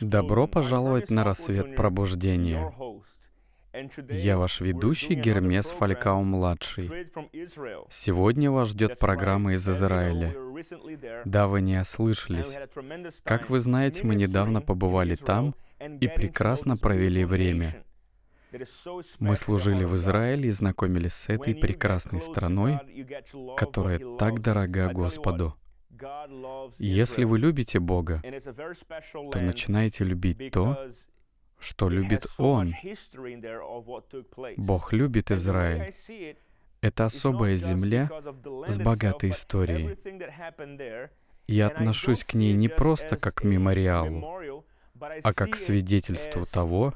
Добро пожаловать на рассвет пробуждения. Я ваш ведущий Гермес Фалькао младший Сегодня вас ждет программа из Израиля. Да, вы не ослышались. Как вы знаете, мы недавно побывали там и прекрасно провели время. Мы служили в Израиле и знакомились с этой прекрасной страной, которая так дорога Господу. Если вы любите Бога, то начинаете любить то, что любит Он. Бог любит Израиль. Это особая земля с богатой историей. Я отношусь к ней не просто как к мемориалу, а как к свидетельству того,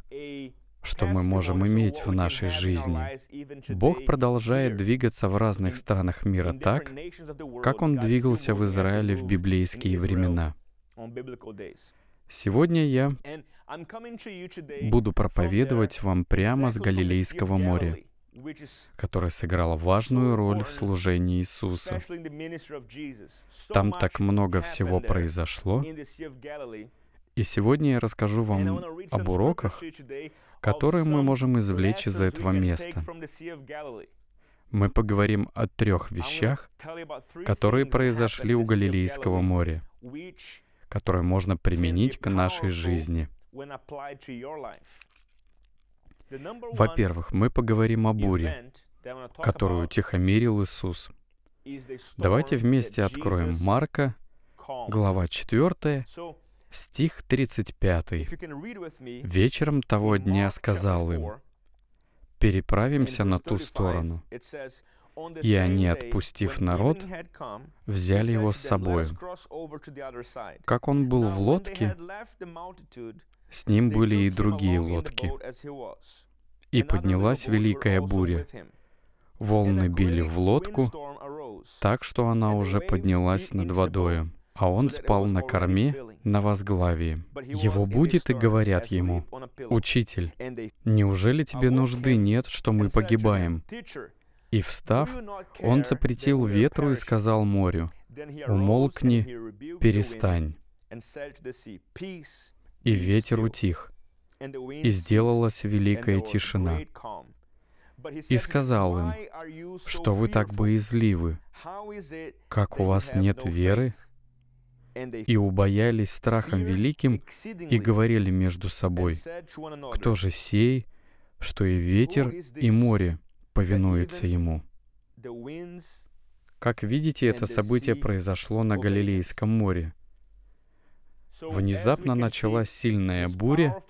что мы можем иметь в нашей жизни. Бог продолжает двигаться в разных странах мира так, как Он двигался в Израиле в библейские времена. Сегодня я буду проповедовать вам прямо с Галилейского моря, которое сыграло важную роль в служении Иисуса. Там так много всего произошло, и сегодня я расскажу вам об уроках, которые мы можем извлечь из этого места. Мы поговорим о трех вещах, которые произошли у Галилейского моря, которые можно применить к нашей жизни. Во-первых, мы поговорим о буре, которую утихомирил Иисус. Давайте вместе откроем Марка, глава 4, Стих 35. «Вечером того дня сказал им, переправимся на ту сторону». И они, отпустив народ, взяли его с собой. Как он был в лодке, с ним были и другие лодки. И поднялась великая буря. Волны били в лодку, так что она уже поднялась над водою а он спал на корме на возглавии. Его будет и говорят ему, «Учитель, неужели тебе нужды нет, что мы погибаем?» И встав, он запретил ветру и сказал морю, «Умолкни, перестань». И ветер утих, и сделалась великая тишина. И сказал им, «Что вы так боязливы? Как у вас нет веры?» и убоялись страхом великим, и говорили между собой, «Кто же сей, что и ветер, и море повинуются ему?» Как видите, это событие произошло на Галилейском море. Внезапно началась сильная буря,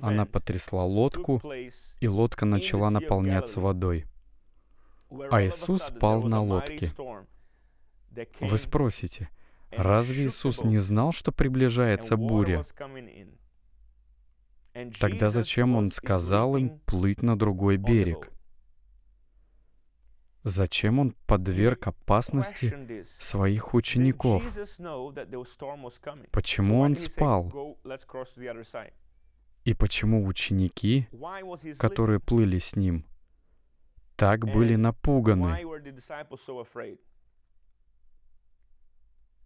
она потрясла лодку, и лодка начала наполняться водой. А Иисус спал на лодке. Вы спросите, Разве Иисус не знал, что приближается буря? Тогда зачем Он сказал им плыть на другой берег? Зачем Он подверг опасности своих учеников? Почему Он спал? И почему ученики, которые плыли с Ним, так были напуганы?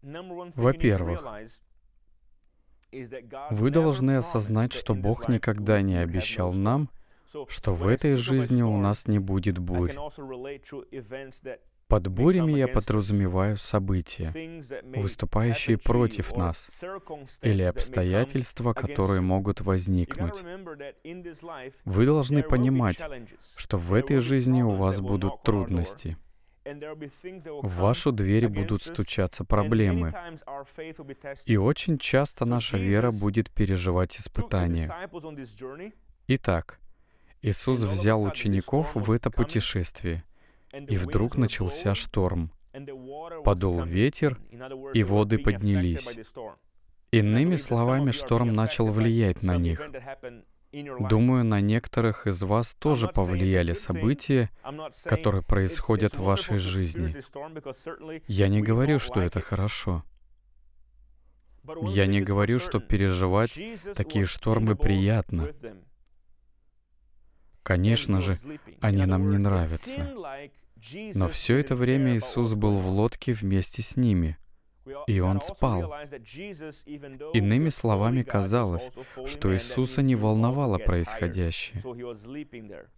Во-первых, вы должны осознать, что Бог никогда не обещал нам, что в этой жизни у нас не будет бурь. Под бурями я подразумеваю события, выступающие против нас, или обстоятельства, которые могут возникнуть. Вы должны понимать, что в этой жизни у вас будут трудности — в вашу дверь будут стучаться проблемы. И очень часто наша вера будет переживать испытания. Итак, Иисус взял учеников в это путешествие, и вдруг начался шторм. Подул ветер, и воды поднялись. Иными словами, шторм начал влиять на них. Думаю, на некоторых из вас тоже повлияли события, которые происходят в вашей жизни. Я не говорю, что это хорошо. Я не говорю, что переживать такие штормы приятно. Конечно же, они нам не нравятся. Но все это время Иисус был в лодке вместе с ними и он спал. Иными словами, казалось, что Иисуса не волновало происходящее.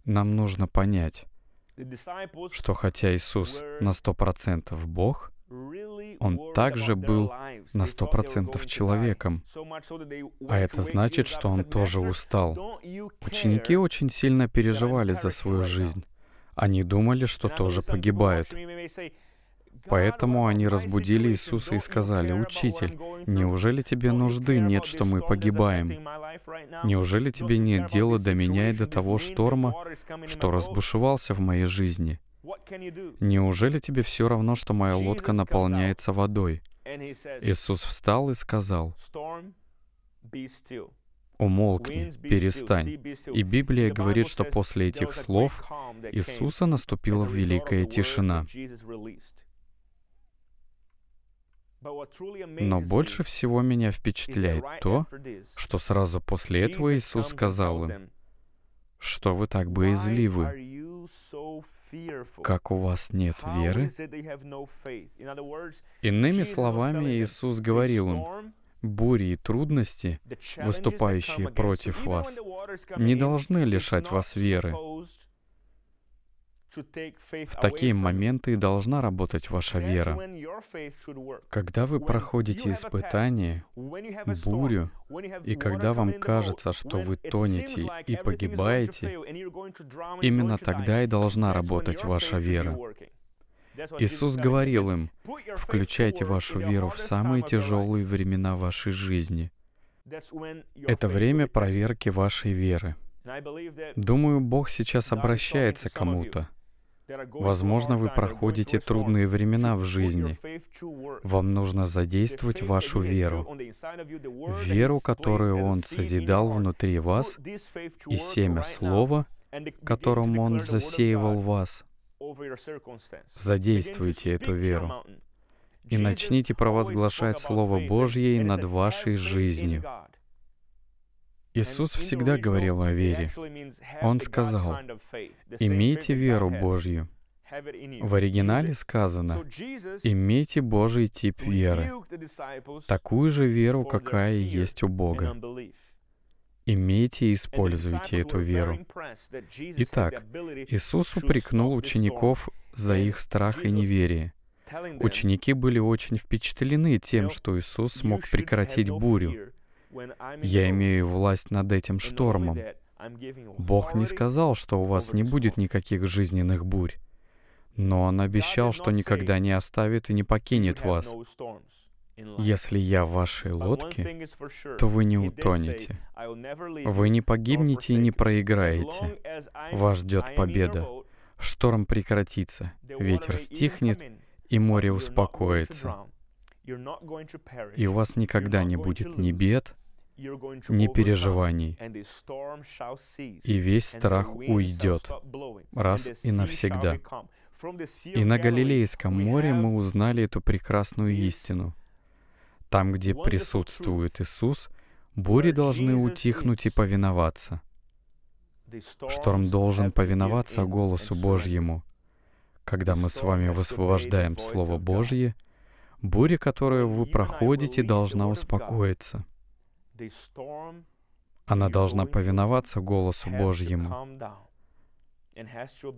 Нам нужно понять, что хотя Иисус на сто процентов Бог, он также был на сто процентов человеком. А это значит, что он тоже устал. Ученики очень сильно переживали за свою жизнь. Они думали, что тоже погибают. Поэтому они разбудили Иисуса и сказали, «Учитель, неужели тебе нужды нет, что мы погибаем? Неужели тебе нет дела до меня и до того шторма, что разбушевался в моей жизни? Неужели тебе все равно, что моя лодка наполняется водой?» Иисус встал и сказал, умолкни, перестань. И Библия говорит, что после этих слов Иисуса наступила великая тишина. Но больше всего меня впечатляет то, что сразу после этого Иисус сказал им, что вы так боязливы, как у вас нет веры. Иными словами, Иисус говорил им, бури и трудности, выступающие против вас, не должны лишать вас веры, в такие моменты должна работать ваша вера. Когда вы проходите испытание, бурю, и когда вам кажется, что вы тонете и погибаете, именно тогда и должна работать ваша вера. Иисус говорил им, включайте вашу веру в самые тяжелые времена вашей жизни. Это время проверки вашей веры. Думаю, Бог сейчас обращается к кому-то. Возможно, вы проходите трудные времена в жизни. Вам нужно задействовать вашу веру, веру, которую Он созидал внутри вас, и семя Слова, которым Он засеивал вас. Задействуйте эту веру и начните провозглашать Слово Божье над вашей жизнью. Иисус всегда говорил о вере. Он сказал, «Имейте веру Божью». В оригинале сказано, «Имейте Божий тип веры, такую же веру, какая есть у Бога». Имейте и используйте эту веру. Итак, Иисус упрекнул учеников за их страх и неверие. Ученики были очень впечатлены тем, что Иисус смог прекратить бурю. Я имею власть над этим штормом. Бог не сказал, что у вас не будет никаких жизненных бурь, но Он обещал, что никогда не оставит и не покинет вас. Если я в вашей лодке, то вы не утонете. Вы не погибнете и не проиграете. Вас ждет победа. Шторм прекратится, ветер стихнет, и море успокоится. И у вас никогда не будет ни бед, не переживаний, и весь страх уйдет раз и навсегда. И на Галилейском море мы узнали эту прекрасную истину. Там, где присутствует Иисус, бури должны утихнуть и повиноваться. Шторм должен повиноваться голосу Божьему. Когда мы с вами высвобождаем Слово Божье, буря, которую вы проходите, должна успокоиться — она должна повиноваться голосу Божьему.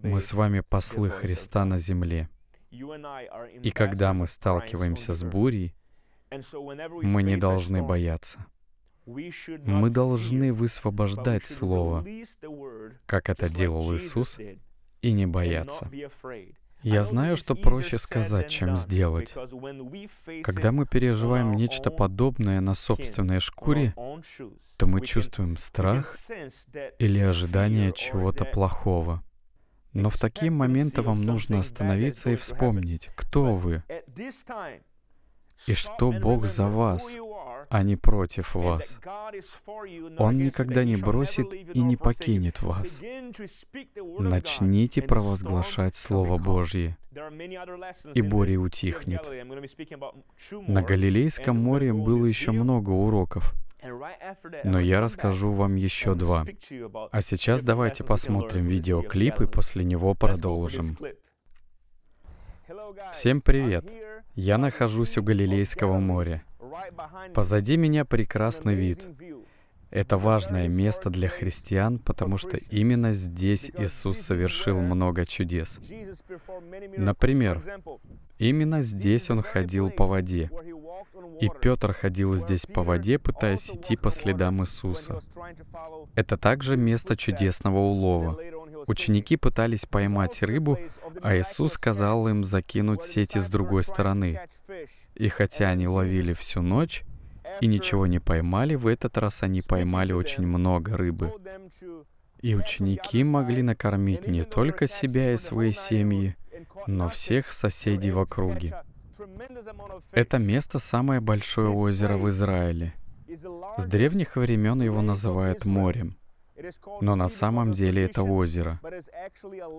Мы с вами послы Христа на земле. И когда мы сталкиваемся с бурей, мы не должны бояться. Мы должны высвобождать Слово, как это делал Иисус, и не бояться. Я знаю, что проще сказать, чем сделать. Когда мы переживаем нечто подобное на собственной шкуре, то мы чувствуем страх или ожидание чего-то плохого. Но в такие моменты вам нужно остановиться и вспомнить, кто вы и что Бог за вас, а не против вас. Он никогда не бросит и не покинет вас. Начните провозглашать Слово Божье, и буря утихнет. На Галилейском море было еще много уроков, но я расскажу вам еще два. А сейчас давайте посмотрим видеоклип и после него продолжим. Всем привет! Я нахожусь у Галилейского моря. Позади меня прекрасный вид. Это важное место для христиан, потому что именно здесь Иисус совершил много чудес. Например, именно здесь Он ходил по воде. И Петр ходил здесь по воде, пытаясь идти по следам Иисуса. Это также место чудесного улова. Ученики пытались поймать рыбу, а Иисус сказал им закинуть сети с другой стороны. И хотя они ловили всю ночь и ничего не поймали, в этот раз они поймали очень много рыбы. И ученики могли накормить не только себя и свои семьи, но всех соседей в округе. Это место самое большое озеро в Израиле. С древних времен его называют морем. Но на самом деле это озеро.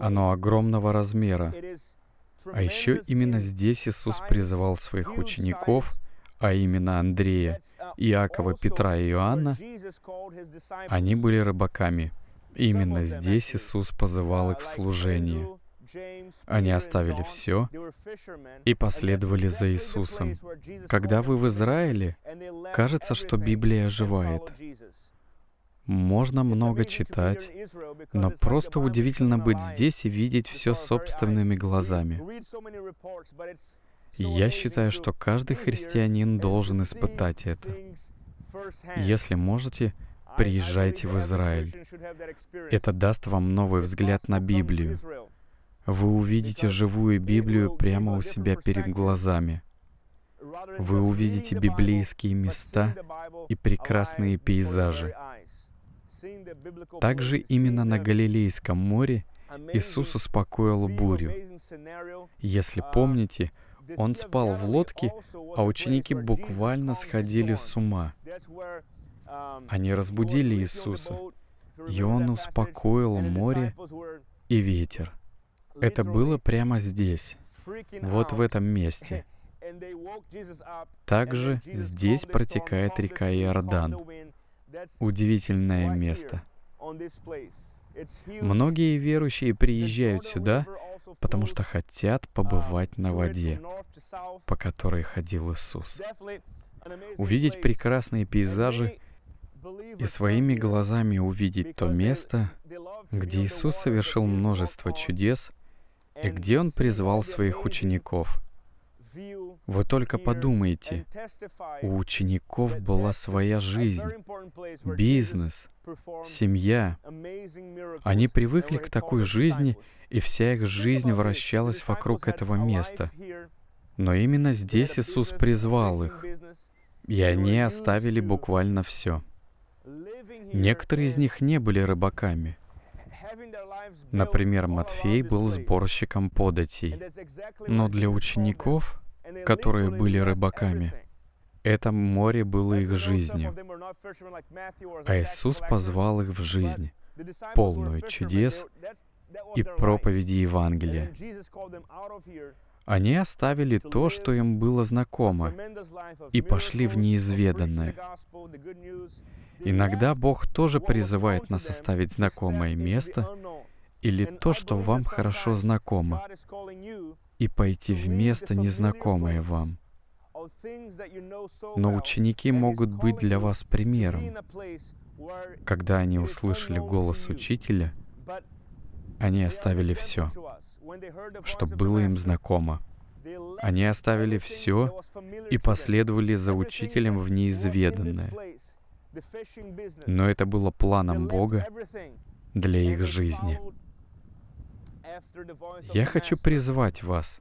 Оно огромного размера. А еще именно здесь Иисус призывал своих учеников, а именно Андрея, Иакова, Петра и Иоанна, они были рыбаками. Именно здесь Иисус позывал их в служение. Они оставили все и последовали за Иисусом. Когда вы в Израиле, кажется, что Библия оживает. Можно много читать, но просто удивительно быть здесь и видеть все собственными глазами. Я считаю, что каждый христианин должен испытать это. Если можете, приезжайте в Израиль. Это даст вам новый взгляд на Библию. Вы увидите живую Библию прямо у себя перед глазами. Вы увидите библейские места и прекрасные пейзажи. Также именно на Галилейском море Иисус успокоил бурю. Если помните, он спал в лодке, а ученики буквально сходили с ума. Они разбудили Иисуса, и он успокоил море и ветер. Это было прямо здесь, вот в этом месте. Также здесь протекает река Иордан удивительное место. Многие верующие приезжают сюда, потому что хотят побывать на воде, по которой ходил Иисус, увидеть прекрасные пейзажи и своими глазами увидеть то место, где Иисус совершил множество чудес и где Он призвал своих учеников — вы только подумайте, у учеников была своя жизнь, бизнес, семья. Они привыкли к такой жизни, и вся их жизнь вращалась вокруг этого места. Но именно здесь Иисус призвал их, и они оставили буквально все. Некоторые из них не были рыбаками. Например, Матфей был сборщиком податей. Но для учеников которые были рыбаками. Это море было их жизнью. А Иисус позвал их в жизнь, полную чудес и проповеди Евангелия. Они оставили то, что им было знакомо, и пошли в неизведанное. Иногда Бог тоже призывает нас оставить знакомое место или то, что вам хорошо знакомо, и пойти в место, незнакомое вам. Но ученики могут быть для вас примером. Когда они услышали голос учителя, они оставили все, что было им знакомо. Они оставили все и последовали за учителем в неизведанное. Но это было планом Бога для их жизни. Я хочу призвать вас.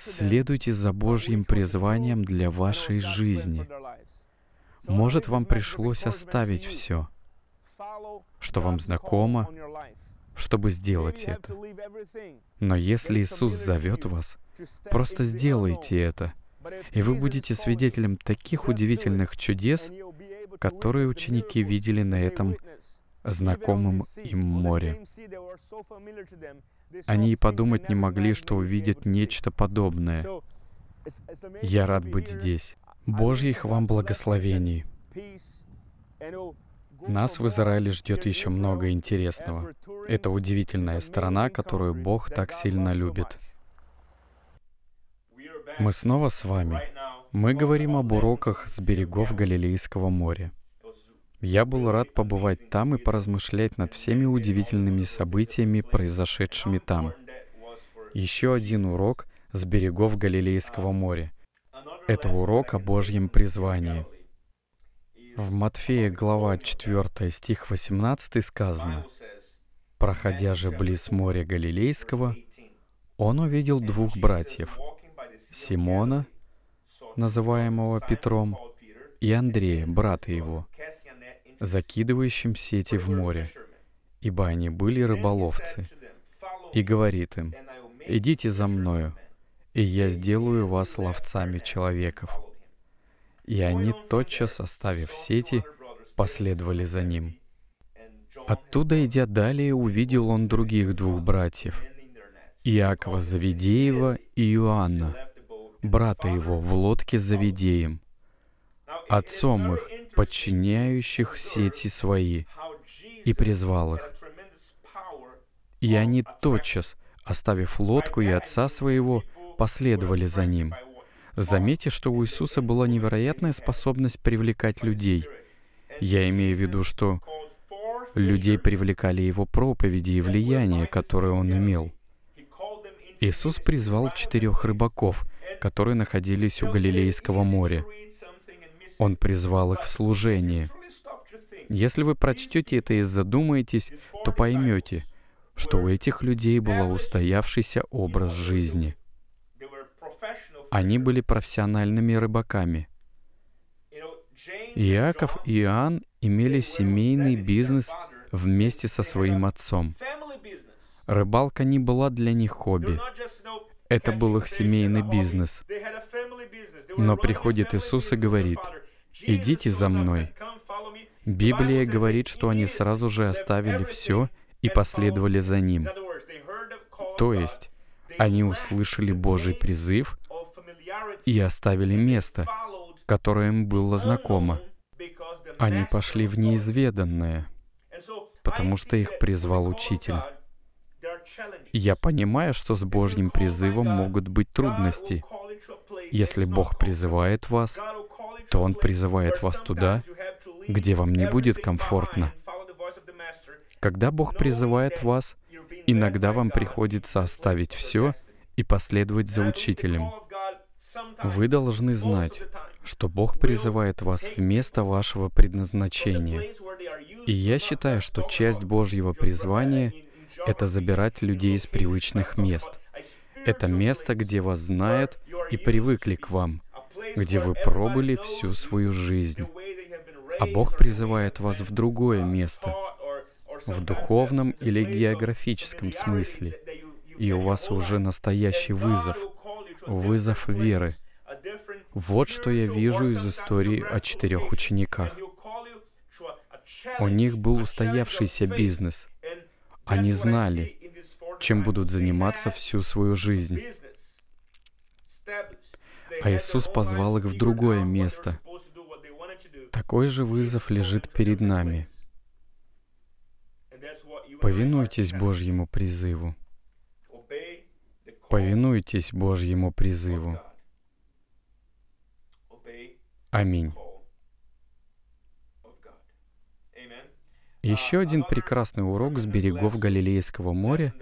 Следуйте за Божьим призванием для вашей жизни. Может, вам пришлось оставить все, что вам знакомо, чтобы сделать это. Но если Иисус зовет вас, просто сделайте это, и вы будете свидетелем таких удивительных чудес, которые ученики видели на этом знакомым им море. Они и подумать не могли, что увидят нечто подобное. Я рад быть здесь. Божьих вам благословений. Нас в Израиле ждет еще много интересного. Это удивительная страна, которую Бог так сильно любит. Мы снова с вами. Мы говорим об уроках с берегов Галилейского моря. Я был рад побывать там и поразмышлять над всеми удивительными событиями, произошедшими там. Еще один урок с берегов Галилейского моря. Это урок о Божьем призвании. В Матфея глава 4 стих 18 сказано, «Проходя же близ моря Галилейского, он увидел двух братьев, Симона, называемого Петром, и Андрея, брата его, закидывающим сети в море, ибо они были рыболовцы. И говорит им, «Идите за мною, и я сделаю вас ловцами человеков». И они, тотчас оставив сети, последовали за ним. Оттуда, идя далее, увидел он других двух братьев, Иакова Завидеева и Иоанна, брата его в лодке Завидеем, отцом их, подчиняющих сети свои, и призвал их. И они тотчас, оставив лодку и отца своего, последовали за ним. Заметьте, что у Иисуса была невероятная способность привлекать людей. Я имею в виду, что людей привлекали его проповеди и влияние, которое он имел. Иисус призвал четырех рыбаков, которые находились у Галилейского моря. Он призвал их в служение. Если вы прочтете это и задумаетесь, то поймете, что у этих людей был устоявшийся образ жизни. Они были профессиональными рыбаками. Иаков и Иоанн имели семейный бизнес вместе со своим отцом. Рыбалка не была для них хобби. Это был их семейный бизнес. Но приходит Иисус и говорит, «Идите за мной». Библия говорит, что они сразу же оставили все и последовали за ним. То есть, они услышали Божий призыв и оставили место, которое им было знакомо. Они пошли в неизведанное, потому что их призвал Учитель. Я понимаю, что с Божьим призывом могут быть трудности. Если Бог призывает вас, то Он призывает вас туда, где вам не будет комфортно. Когда Бог призывает вас, иногда вам приходится оставить все и последовать за учителем. Вы должны знать, что Бог призывает вас вместо вашего предназначения. И я считаю, что часть Божьего призвания — это забирать людей из привычных мест. Это место, где вас знают и привыкли к вам — где вы пробыли всю свою жизнь. А Бог призывает вас в другое место, в духовном или географическом смысле. И у вас уже настоящий вызов, вызов веры. Вот что я вижу из истории о четырех учениках. У них был устоявшийся бизнес. Они знали, чем будут заниматься всю свою жизнь. А Иисус позвал их в другое место. Такой же вызов лежит перед нами. Повинуйтесь Божьему призыву. Повинуйтесь Божьему призыву. Аминь. Еще один прекрасный урок с берегов Галилейского моря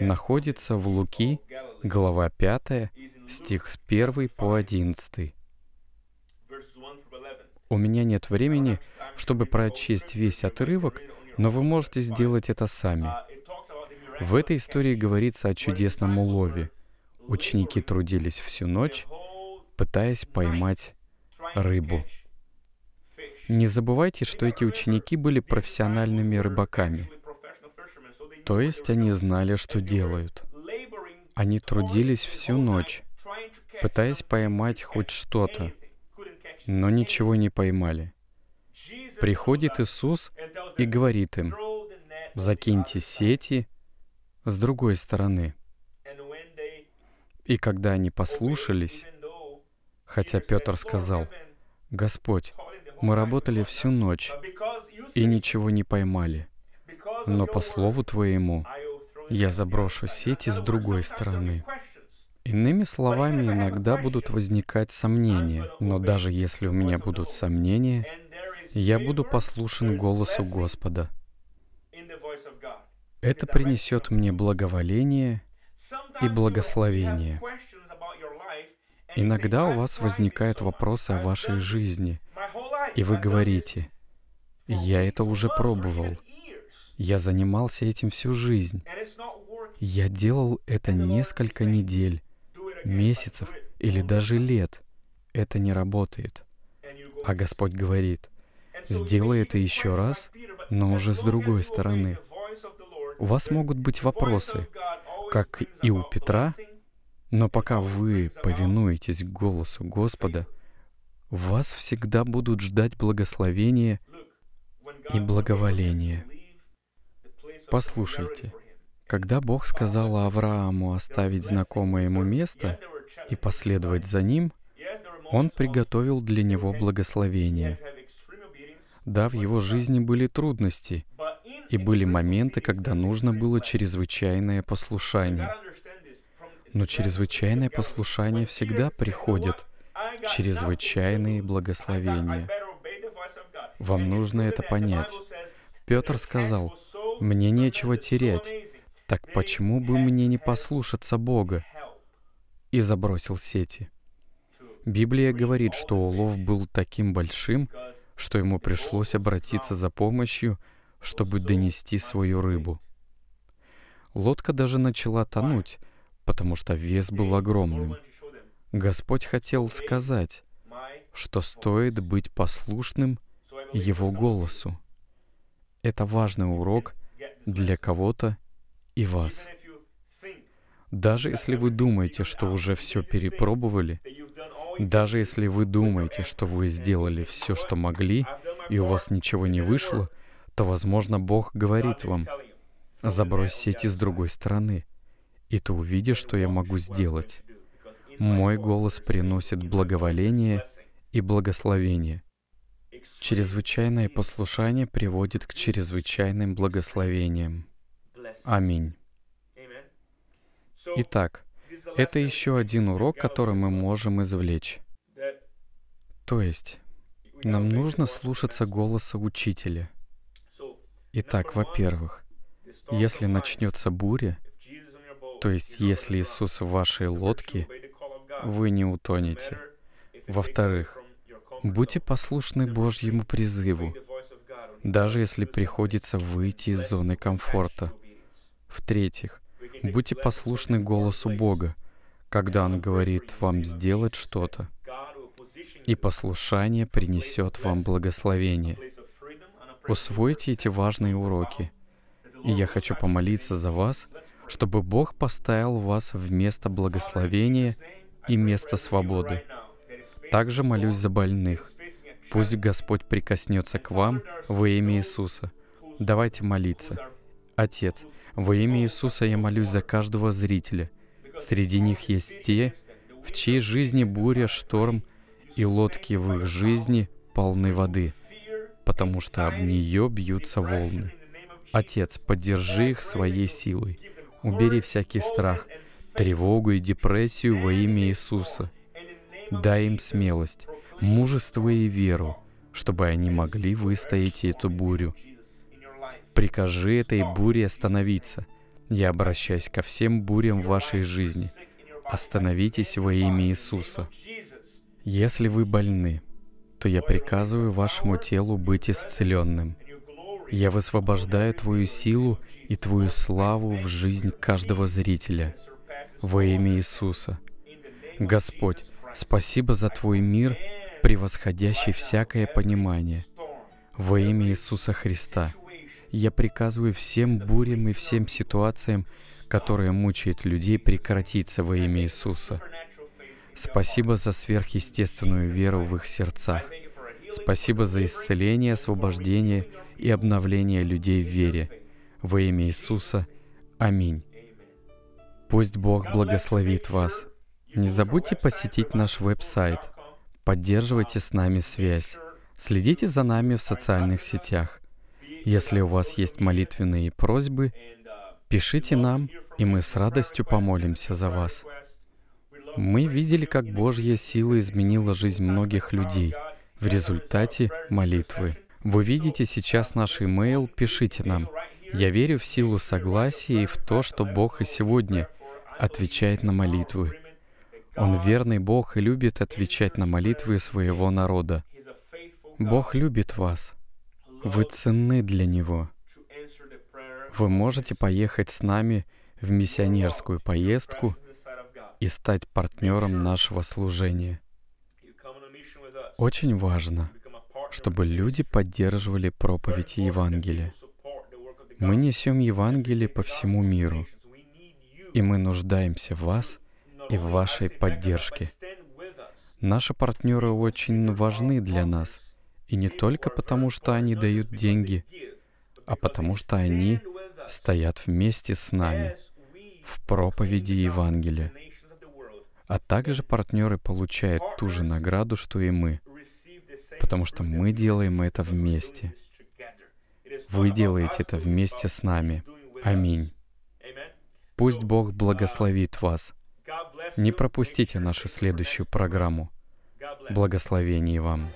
находится в Луки, глава 5, стих с 1 по 11. У меня нет времени, чтобы прочесть весь отрывок, но вы можете сделать это сами. В этой истории говорится о чудесном улове. Ученики трудились всю ночь, пытаясь поймать рыбу. Не забывайте, что эти ученики были профессиональными рыбаками. То есть они знали, что делают. Они трудились всю ночь пытаясь поймать хоть что-то, но ничего не поймали. Приходит Иисус и говорит им, «Закиньте сети с другой стороны». И когда они послушались, хотя Петр сказал, «Господь, мы работали всю ночь и ничего не поймали, но по слову Твоему я заброшу сети с другой стороны». Иными словами, иногда будут возникать сомнения, но даже если у меня будут сомнения, я буду послушен голосу Господа. Это принесет мне благоволение и благословение. Иногда у вас возникают вопросы о вашей жизни, и вы говорите, «Я это уже пробовал. Я занимался этим всю жизнь. Я делал это несколько недель, месяцев или даже лет. Это не работает. А Господь говорит, сделай это еще раз, но уже с другой стороны. У вас могут быть вопросы, как и у Петра, но пока вы повинуетесь голосу Господа, вас всегда будут ждать благословения и благоволение. Послушайте, когда Бог сказал Аврааму оставить знакомое ему место и последовать за ним, Он приготовил для него благословение. Да, в его жизни были трудности, и были моменты, когда нужно было чрезвычайное послушание. Но чрезвычайное послушание всегда приходит. Чрезвычайные благословения. Вам нужно это понять. Петр сказал, «Мне нечего терять, так почему бы мне не послушаться Бога? И забросил сети. Библия говорит, что улов был таким большим, что ему пришлось обратиться за помощью, чтобы донести свою рыбу. Лодка даже начала тонуть, потому что вес был огромным. Господь хотел сказать, что стоит быть послушным Его голосу. Это важный урок для кого-то и вас. Даже если вы думаете, что уже все перепробовали, даже если вы думаете, что вы сделали все, что могли, и у вас ничего не вышло, то, возможно, Бог говорит вам, забрось сети с другой стороны, и ты увидишь, что я могу сделать. Мой голос приносит благоволение и благословение. Чрезвычайное послушание приводит к чрезвычайным благословениям. Аминь. Итак, это еще один урок, который мы можем извлечь. То есть, нам нужно слушаться голоса учителя. Итак, во-первых, если начнется буря, то есть если Иисус в вашей лодке, вы не утонете. Во-вторых, будьте послушны Божьему призыву, даже если приходится выйти из зоны комфорта. В-третьих, будьте послушны голосу Бога, когда Он говорит вам сделать что-то, и послушание принесет вам благословение. Усвойте эти важные уроки. И я хочу помолиться за вас, чтобы Бог поставил вас в место благословения и место свободы. Также молюсь за больных. Пусть Господь прикоснется к вам во имя Иисуса. Давайте молиться. Отец, во имя Иисуса я молюсь за каждого зрителя. Среди них есть те, в чьей жизни буря, шторм и лодки в их жизни полны воды, потому что об нее бьются волны. Отец, поддержи их своей силой. Убери всякий страх, тревогу и депрессию во имя Иисуса. Дай им смелость, мужество и веру, чтобы они могли выстоять эту бурю – Прикажи этой буре остановиться. Я обращаюсь ко всем бурям в вашей жизни. Остановитесь во имя Иисуса. Если вы больны, то я приказываю вашему телу быть исцеленным. Я высвобождаю твою силу и твою славу в жизнь каждого зрителя. Во имя Иисуса. Господь, спасибо за Твой мир, превосходящий всякое понимание. Во имя Иисуса Христа. Я приказываю всем бурям и всем ситуациям, которые мучают людей, прекратиться во имя Иисуса. Спасибо за сверхъестественную веру в их сердцах. Спасибо за исцеление, освобождение и обновление людей в вере. Во имя Иисуса. Аминь. Пусть Бог благословит вас. Не забудьте посетить наш веб-сайт. Поддерживайте с нами связь. Следите за нами в социальных сетях. Если у вас есть молитвенные просьбы, пишите нам, и мы с радостью помолимся за вас. Мы видели, как Божья сила изменила жизнь многих людей в результате молитвы. Вы видите сейчас наш имейл, пишите нам. Я верю в силу согласия и в то, что Бог и сегодня отвечает на молитвы. Он верный Бог и любит отвечать на молитвы своего народа. Бог любит вас. Вы ценны для Него. Вы можете поехать с нами в миссионерскую поездку и стать партнером нашего служения. Очень важно, чтобы люди поддерживали проповедь Евангелия. Мы несем Евангелие по всему миру, и мы нуждаемся в вас и в вашей поддержке. Наши партнеры очень важны для нас — и не только потому, что они дают деньги, а потому что они стоят вместе с нами в проповеди Евангелия. А также партнеры получают ту же награду, что и мы, потому что мы делаем это вместе. Вы делаете это вместе с нами. Аминь. Пусть Бог благословит вас. Не пропустите нашу следующую программу. Благословений вам.